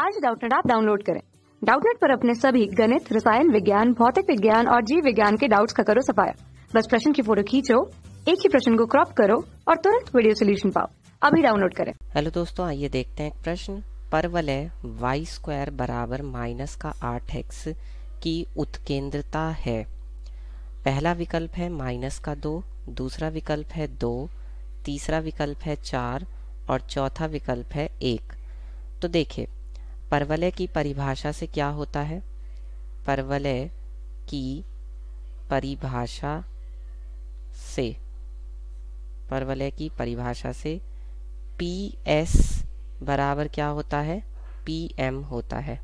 आज डाउटनेट आप डाउनलोड करें डाउटनेट पर अपने सभी गणित रसायन विज्ञान भौतिक विज्ञान और जीव विज्ञान के डाउट्स का करो सफाया बस प्रश्न की फोटो खींचो एक ही प्रश्न को क्रॉप करो और तुरंत वीडियो सोल्यूशन पाओ अभी डाउनलोड करें हेलो दोस्तों आइए देखते हैं प्रश्न है वाई स्क्वायर बराबर माइनस का आठ एक्स की उत्केंद्रता है पहला विकल्प है माइनस का दो दूसरा विकल्प है दो तीसरा विकल्प है चार और चौथा विकल्प है एक तो देखिये परवलय की परिभाषा से क्या होता है परवलय की परिभाषा से परवलय की परिभाषा से पी एस बराबर क्या होता है पी एम होता है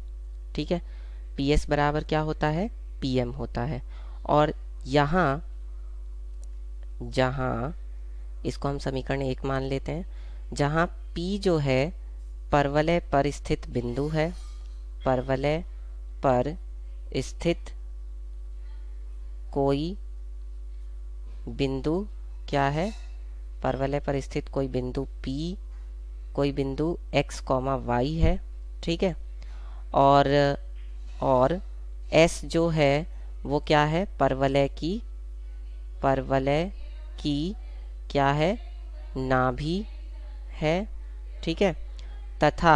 ठीक है पी एस बराबर क्या होता है पी एम होता है और यहाँ जहाँ इसको हम समीकरण एक मान लेते हैं जहाँ पी जो है परवलय पर स्थित बिंदु है परवलय पर स्थित कोई बिंदु क्या है परवलय पर स्थित कोई बिंदु P कोई बिंदु x, y है ठीक है और और S जो है वो क्या है परवलय की परवलय की क्या है नाभि है ठीक है तथा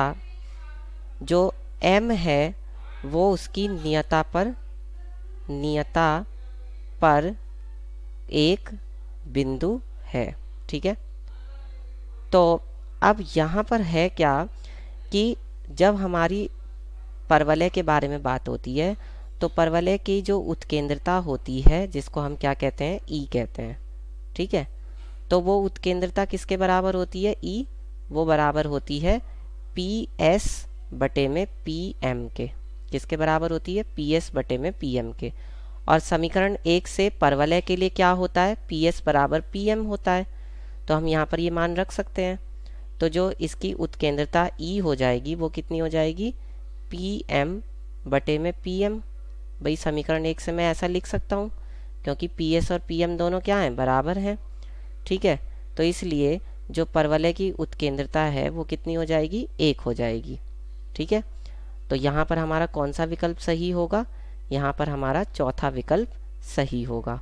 जो एम है वो उसकी नियता पर नियता पर एक बिंदु है ठीक है तो अब यहाँ पर है क्या कि जब हमारी परवलय के बारे में बात होती है तो परवलय की जो उत्केंद्रता होती है जिसको हम क्या कहते हैं ई कहते हैं ठीक है तो वो उत्केंद्रता किसके बराबर होती है ई वो बराबर होती है पी एस बटे में पी एम के किसके बराबर होती है पी एस बटे में पी एम के और समीकरण एक से परवलय के लिए क्या होता है पी एस बराबर पी एम होता है तो हम यहाँ पर ये मान रख सकते हैं तो जो इसकी उत्केंद्रता ई e हो जाएगी वो कितनी हो जाएगी पी एम बटे में पी एम भाई समीकरण एक से मैं ऐसा लिख सकता हूँ क्योंकि पी एस और पी एम दोनों क्या हैं बराबर हैं ठीक है तो इसलिए जो परवलय की उत्केंद्रता है वो कितनी हो जाएगी एक हो जाएगी ठीक है तो यहाँ पर हमारा कौन सा विकल्प सही होगा यहाँ पर हमारा चौथा विकल्प सही होगा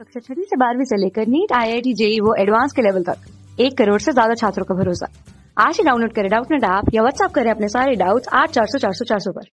कक्षा छठी से बारहवीं से लेकर NEET I I T JEE वो एडवांस के लेवल तक एक करोड़ से ज्यादा छात्रों का भरोसा आज ही डाउनलोड करें डाउट नेट ऐप या व्हाट्सएप करें अपने सारे डाउट्स आठ चार सौ चार सौ चार सौ पर